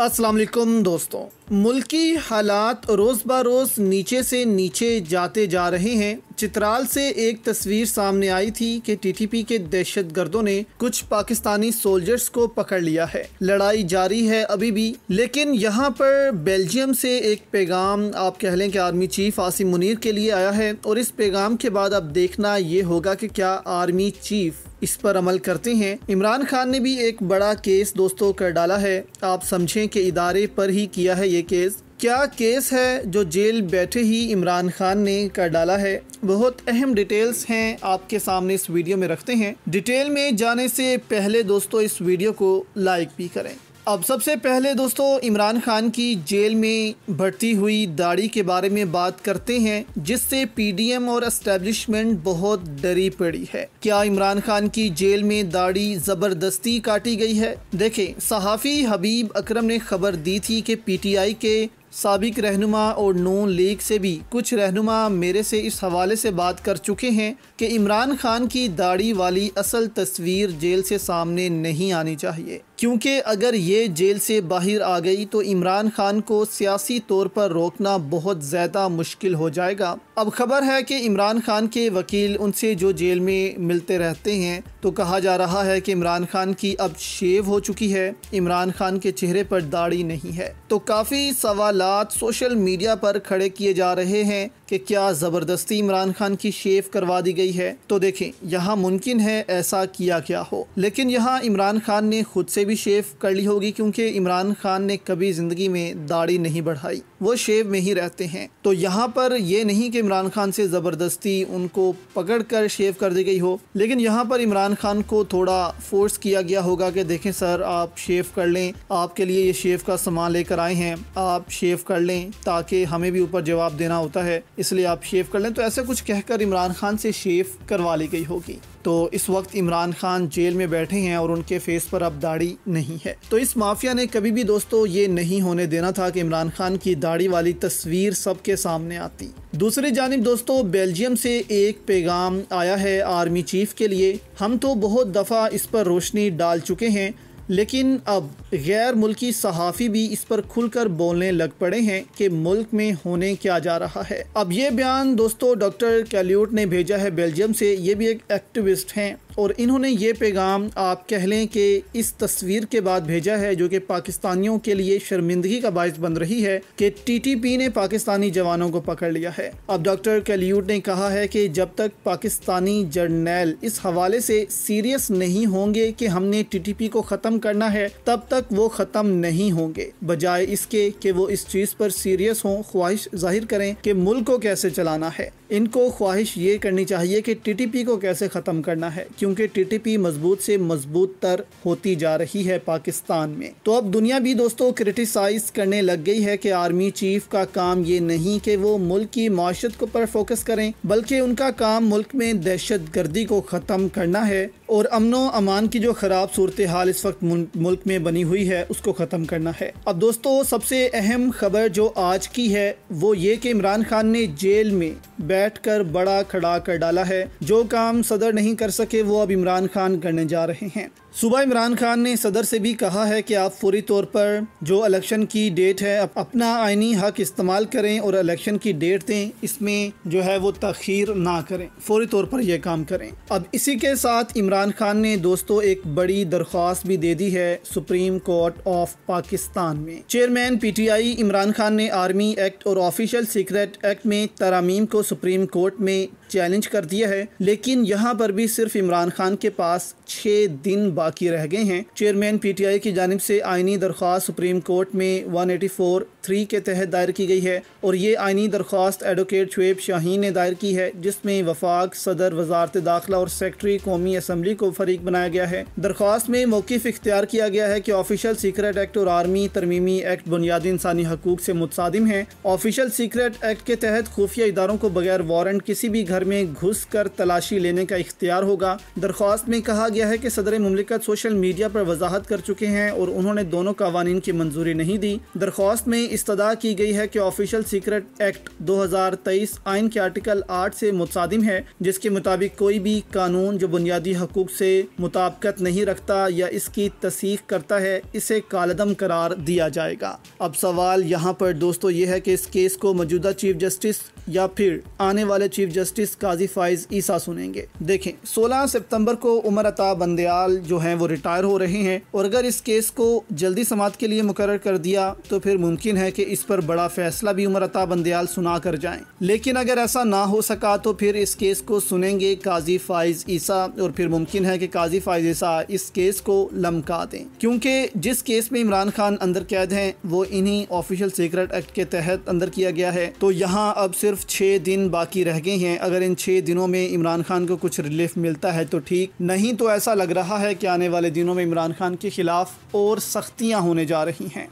असलम दोस्तों मुल्की हालात रोज़ बरोज़ नीचे से नीचे जाते जा रहे हैं चित्राल से एक तस्वीर सामने आई थी कि टीटीपी के दहशत गर्दों ने कुछ पाकिस्तानी सोल्जर्स को पकड़ लिया है लड़ाई जारी है अभी भी लेकिन यहाँ पर बेल्जियम से एक पैगाम आप कह लें कि आर्मी चीफ आसिम मुनीर के लिए आया है और इस पैगाम के बाद अब देखना ये होगा कि क्या आर्मी चीफ इस पर अमल करते हैं इमरान खान ने भी एक बड़ा केस दोस्तों कर डाला है आप समझें कि इदारे पर ही किया है ये केस क्या केस है जो जेल बैठे ही इमरान खान ने कर डाला है बहुत अहम डिटेल्स हैं आपके सामने इस वीडियो में रखते हैं डिटेल में जाने से पहले दोस्तों इस वीडियो को लाइक भी करें अब सबसे पहले दोस्तों इमरान खान की जेल में बढ़ती हुई दाढ़ी के बारे में बात करते हैं जिससे पीडीएम और एस्टेब्लिशमेंट बहुत डरी पड़ी है क्या इमरान खान की जेल में दाढ़ी ज़बरदस्ती काटी गई है देखें सहाफ़ी हबीब अकरम ने खबर दी थी कि पीटीआई के सबक रहनुमा और नून लीग से भी कुछ रहनुमा मेरे से इस हवाले से बात कर चुके हैं कि इमरान खान की दाढ़ी वाली असल तस्वीर जेल से सामने नहीं आनी चाहिए क्योंकि अगर ये जेल से बाहर आ गई तो इमरान खान को सियासी तौर पर रोकना बहुत ज़्यादा मुश्किल हो जाएगा अब खबर है कि इमरान खान के वकील उनसे जो जेल में मिलते रहते हैं तो कहा जा रहा है कि इमरान खान की अब शेव हो चुकी है इमरान खान के चेहरे पर दाढ़ी नहीं है तो काफ़ी सवाल सवालात सोशल मीडिया पर खड़े किए जा रहे हैं कि क्या ज़बरदस्ती इमरान खान की शेव करवा दी गई है तो देखें यहाँ मुमकिन है ऐसा किया क्या हो लेकिन यहाँ इमरान खान ने खुद से भी शेव कर ली होगी क्योंकि इमरान खान ने कभी ज़िंदगी में दाढ़ी नहीं बढ़ाई वो शेव में ही रहते हैं तो यहाँ पर यह नहीं कि इमरान खान से ज़बरदस्ती उनको पकड़ कर शेव कर दी गई हो लेकिन यहाँ पर इमरान खान को थोड़ा फोर्स किया गया होगा कि देखें सर आप शेव कर लें आपके लिए ये शेव का सामान लेकर आए हैं आप शेव शेव कर लें ताकि हमें भी ऊपर जवाब देना होता है इसलिए आप शेव कर लें तो ऐसा कुछ कहकर इमरान खान से शेव करवा ली गई होगी तो इस वक्त इमरान खान जेल में बैठे हैं और उनके फेस पर अब दाढ़ी नहीं है तो इस माफिया ने कभी भी दोस्तों ये नहीं होने देना था कि इमरान खान की दाढ़ी वाली तस्वीर सबके सामने आती दूसरी जानब दोस्तों बेल्जियम से एक पैगाम आया है आर्मी चीफ के लिए हम तो बहुत दफ़ा इस पर रोशनी डाल चुके हैं लेकिन अब गैर मुल्की सहाफ़ी भी इस पर खुलकर बोलने लग पड़े हैं कि मुल्क में होने क्या जा रहा है अब ये बयान दोस्तों डॉक्टर कैल्यूट ने भेजा है बेल्जियम से ये भी एक एक्टिविस्ट हैं और इन्होंने ये पैगाम आप कह लें कि इस तस्वीर के बाद भेजा है जो कि पाकिस्तानियों के लिए शर्मिंदगी का बायस बन रही है कि टीटीपी ने पाकिस्तानी जवानों को पकड़ लिया है अब डॉक्टर कैल्यूट ने कहा है कि जब तक पाकिस्तानी जर्नैल इस हवाले से सीरियस नहीं होंगे कि हमने टीटीपी को ख़त्म करना है तब तक वो ख़त्म नहीं होंगे बजाय इसके कि वो इस चीज़ पर सीरियस हों ख्वाहिश जाहिर करें कि मुल्क को कैसे चलाना है इनको ख्वाहिश ये करनी चाहिए कि टीटीपी को कैसे ख़त्म करना है क्योंकि टीटीपी मजबूत से मजबूत तर होती जा रही है पाकिस्तान में तो अब दुनिया भी दोस्तों क्रिटिसाइज करने लग गई है कि आर्मी चीफ का काम ये नहीं कि वो मुल्क की माशत को पर फोकस करें बल्कि उनका काम मुल्क में दहशत गर्दी को ख़त्म करना है और अमन अमान की जो ख़राब सूरत हाल इस वक्त मुल्क में बनी हुई है उसको ख़त्म करना है अब दोस्तों सबसे अहम खबर जो आज की है वो ये कि इमरान खान ने जेल में बैठ कर बड़ा खड़ा कर डाला है जो काम सदर नहीं कर सके वो अब इमरान खान करने जा रहे हैं सुबह इमरान खान ने सदर से भी कहा है कि आप फौरी तौर पर जो इलेक्शन की डेट है अपना आइनी हक इस्तेमाल करें और इलेक्शन की डेट दें इसमें जो है वो तखीर ना करें फौरी तौर पर यह काम करें अब इसी के साथ इमरान खान ने दोस्तों एक बड़ी दरख्वास्त भी दे दी है सुप्रीम कोर्ट ऑफ पाकिस्तान में chairman P T I Imran Khan ने आर्मी एक्ट और ऑफिशियल सीक्रेट एक्ट में तरामीम को सुप्रीम कोर्ट में चैलेंज कर दिया है लेकिन यहाँ पर भी सिर्फ इमरान खान के पास छः दिन बाद बाकी रह गए हैं चेयरमैन पी टी आई की जानब ऐसी आईनी दरख्वास्त सुप्रीम कोर्ट में वन एटी फोर थ्री के तहत दायर की गई है और ये आइनी दरख्वास्त एडवोकेट शुएब शाहीन ने दायर की है जिसमें वफाक सदर वजारत दाखिला और सेक्रटरी कौमी असम्बली को फरीक बनाया गया है दरख्वास्त में मौकफ इख्तियार किया गया है कि ऑफिशियल सीक्रेट एक्ट और आर्मी तरमीमी एक्ट बुनियादी इंसानी हकूक से मुतदम है ऑफिशियल सीक्रेट एक्ट के तहत खुफिया इदारों को बगैर वारंट किसी भी घर में घुस कर तलाशी लेने का इख्तियार होगा दरख्वास्त में कहा गया है कि सदर ममलिकत सोशल मीडिया पर वजाहत कर चुके हैं और उन्होंने दोनों कवानीन की मंजूरी नहीं दी दरख्वास्त में इस्तः की गई है कि ऑफिशियल सीक्रेट एक्ट 2023 आइन के आर्टिकल 8 से मुतसादिम है जिसके मुताबिक कोई भी कानून जो बुनियादी हकूक से मुताबकत नहीं रखता या इसकी तस्ख करता है इसे कालदम करार दिया जाएगा अब सवाल यहाँ पर दोस्तों ये है कि इस केस को मौजूदा चीफ जस्टिस या फिर आने वाले चीफ जस्टिस काजी फाइज ईसा सुनेंगे देखें 16 सितंबर को उमर अता बंदयाल जो हैं वो रिटायर हो रहे हैं और अगर इस केस को जल्दी समात के लिए मुकर कर दिया तो फिर मुमकिन है कि इस पर बड़ा फैसला भी उमर अता बंदयाल सुना कर जाए लेकिन अगर ऐसा ना हो सका तो फिर इस केस को सुनेंगे काजी फाइज ईसा और फिर मुमकिन है कि काजी फाइज ईसा इस केस को लमका दें क्योंकि जिस केस में इमरान खान अंदर कैद हैं वो इन्हीं ऑफिशियल सीक्रेट एक्ट के तहत अंदर किया गया है तो यहाँ अब सिर्फ सिर्फ छः दिन बाकी रह गए हैं अगर इन छः दिनों में इमरान खान को कुछ रिलीफ मिलता है तो ठीक नहीं तो ऐसा लग रहा है कि आने वाले दिनों में इमरान खान के खिलाफ और सख्तियाँ होने जा रही हैं